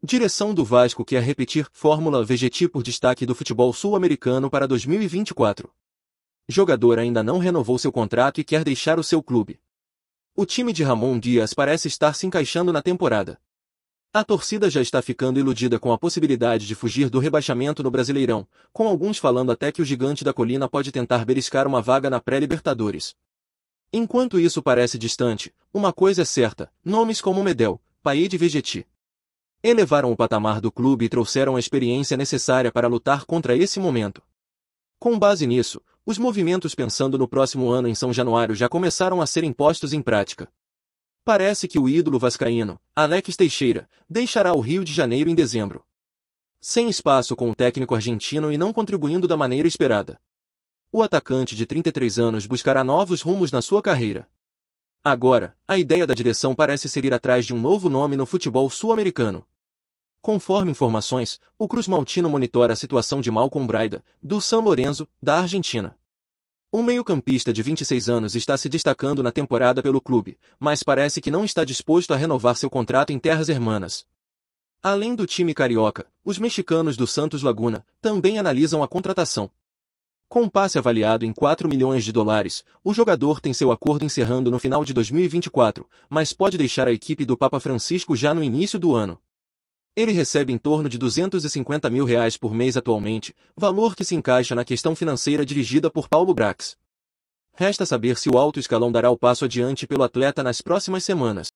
Direção do Vasco quer a repetir Fórmula VGT por destaque do futebol sul-americano para 2024. Jogador ainda não renovou seu contrato e quer deixar o seu clube. O time de Ramon Dias parece estar se encaixando na temporada. A torcida já está ficando iludida com a possibilidade de fugir do rebaixamento no Brasileirão, com alguns falando até que o gigante da colina pode tentar beliscar uma vaga na pré-Libertadores. Enquanto isso parece distante, uma coisa é certa, nomes como Medel, Paide e Vegeti, elevaram o patamar do clube e trouxeram a experiência necessária para lutar contra esse momento. Com base nisso, os movimentos pensando no próximo ano em São Januário já começaram a ser impostos em prática. Parece que o ídolo vascaíno, Alex Teixeira, deixará o Rio de Janeiro em dezembro. Sem espaço com o técnico argentino e não contribuindo da maneira esperada. O atacante de 33 anos buscará novos rumos na sua carreira. Agora, a ideia da direção parece ser ir atrás de um novo nome no futebol sul-americano. Conforme informações, o Cruz Maltino monitora a situação de Malcom Braida, do São Lourenço, da Argentina. Um meio-campista de 26 anos está se destacando na temporada pelo clube, mas parece que não está disposto a renovar seu contrato em terras hermanas. Além do time carioca, os mexicanos do Santos Laguna também analisam a contratação. Com um passe avaliado em 4 milhões de dólares, o jogador tem seu acordo encerrando no final de 2024, mas pode deixar a equipe do Papa Francisco já no início do ano. Ele recebe em torno de 250 mil reais por mês atualmente, valor que se encaixa na questão financeira dirigida por Paulo Brax. Resta saber se o alto escalão dará o passo adiante pelo atleta nas próximas semanas.